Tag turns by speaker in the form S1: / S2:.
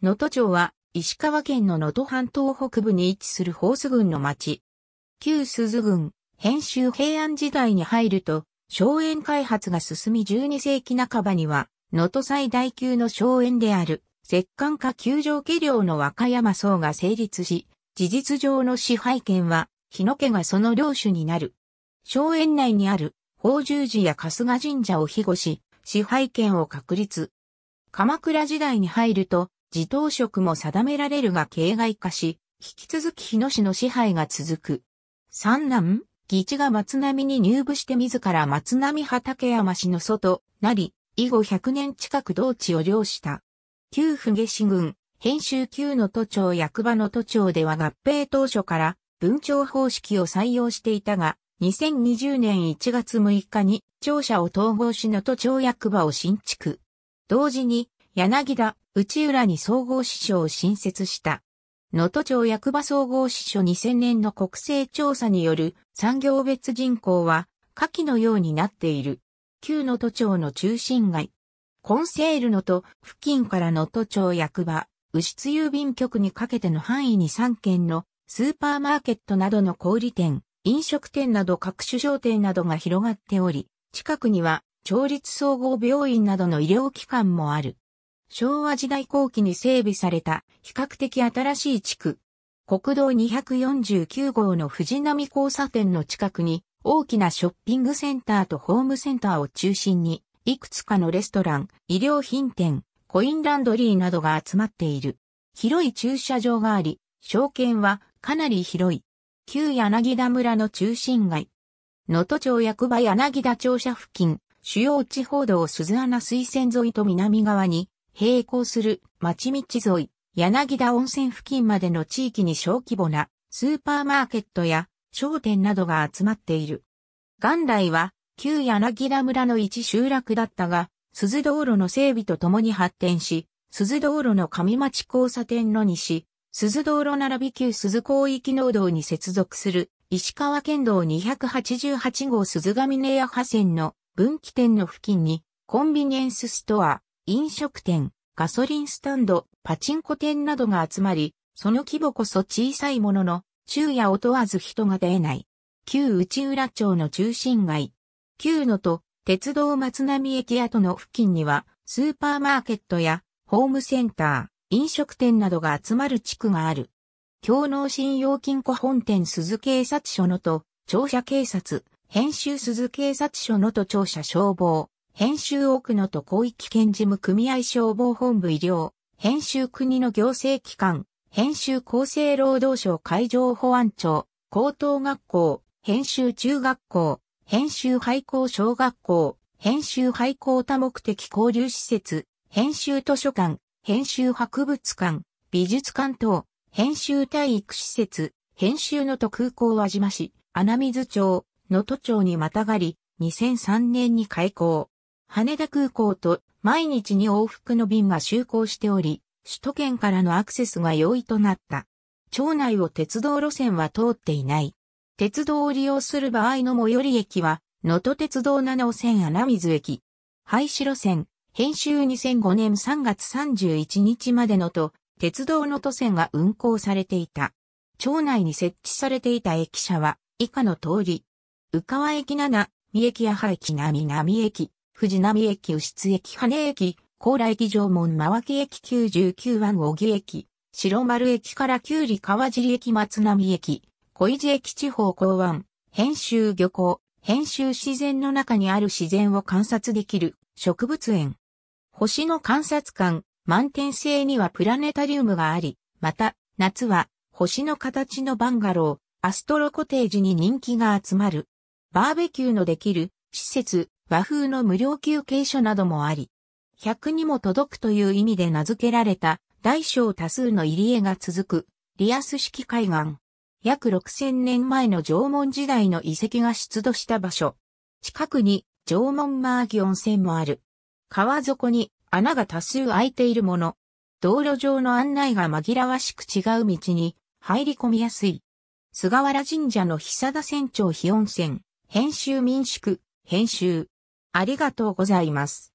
S1: 能登町は石川県の能登半島北部に位置するホース郡の町。旧鈴郡、編集平安時代に入ると、荘園開発が進み12世紀半ばには、能登最大級の荘園である、石棺化球場家領の和歌山荘が成立し、事実上の支配権は、日野家がその領主になる。荘園内にある、宝十寺や春日神社を庇護し、支配権を確立。鎌倉時代に入ると、自党職も定められるが形骸化し、引き続き日野市の支配が続く。三男、義地が松並に入部して自ら松並畠山氏の外、なり、以後100年近く同地を領した。旧府下市郡、編集旧の都庁役場の都庁では合併当初から文庁方式を採用していたが、2020年1月6日に庁舎を統合しの都庁役場を新築。同時に、柳田、内浦に総合支所を新設した。能登町役場総合支所2000年の国勢調査による産業別人口は下記のようになっている。旧能登町の中心街。コンセールのと付近から能登町役場、牛津郵便局にかけての範囲に3県のスーパーマーケットなどの小売店、飲食店など各種商店などが広がっており、近くには町立総合病院などの医療機関もある。昭和時代後期に整備された比較的新しい地区。国道249号の藤波交差点の近くに大きなショッピングセンターとホームセンターを中心にいくつかのレストラン、衣料品店、コインランドリーなどが集まっている。広い駐車場があり、証券はかなり広い。旧柳田村の中心街。能登町役場柳田庁舎付近、主要地方道鈴穴水線沿いと南側に並行する町道沿い、柳田温泉付近までの地域に小規模なスーパーマーケットや商店などが集まっている。元来は旧柳田村の一集落だったが、鈴道路の整備とともに発展し、鈴道路の上町交差点の西、鈴道路並び旧鈴広域農道に接続する石川県道288号鈴ヶ峰屋派線の分岐点の付近にコンビニエンスストア、飲食店、ガソリンスタンド、パチンコ店などが集まり、その規模こそ小さいものの、昼夜を問わず人が出えない。旧内浦町の中心街。旧野と鉄道松並駅跡の付近には、スーパーマーケットやホームセンター、飲食店などが集まる地区がある。京農信用金庫本店鈴警察署のと、庁舎警察、編集鈴警察署のと庁舎消防、編集奥野と広域県事務組合消防本部医療、編集国の行政機関、編集厚生労働省海上保安庁、高等学校、編集中学校、編集廃校小学校、編集廃校多目的交流施設、編集図書館、編集博物館、美術館等、編集体育施設、編集のと空港輪島市、穴水町、能登町にまたがり、2003年に開校。羽田空港と毎日に往復の便が就航しており、首都圏からのアクセスが容易となった。町内を鉄道路線は通っていない。鉄道を利用する場合の最寄り駅は、能登鉄道7尾線穴水駅。廃止路線、編集2005年3月31日までのと、鉄道の都線が運行されていた。町内に設置されていた駅舎は、以下の通り。宇川駅7、三駅八駅南南駅。藤波駅右室駅羽根駅、高麗駅城門真脇駅99湾小木駅、白丸駅から九里川尻駅松並駅、小石駅地方港湾、編集漁港、編集自然の中にある自然を観察できる植物園。星の観察館、満天星にはプラネタリウムがあり、また、夏は星の形のバンガロー、アストロコテージに人気が集まる。バーベキューのできる施設、和風の無料休憩所などもあり、百にも届くという意味で名付けられた大小多数の入り江が続くリアス式海岸。約6000年前の縄文時代の遺跡が出土した場所。近くに縄文マーギ温泉もある。川底に穴が多数開いているもの。道路上の案内が紛らわしく違う道に入り込みやすい。菅原神社の久田船長非温泉、編集民宿、編集。ありがとうございます。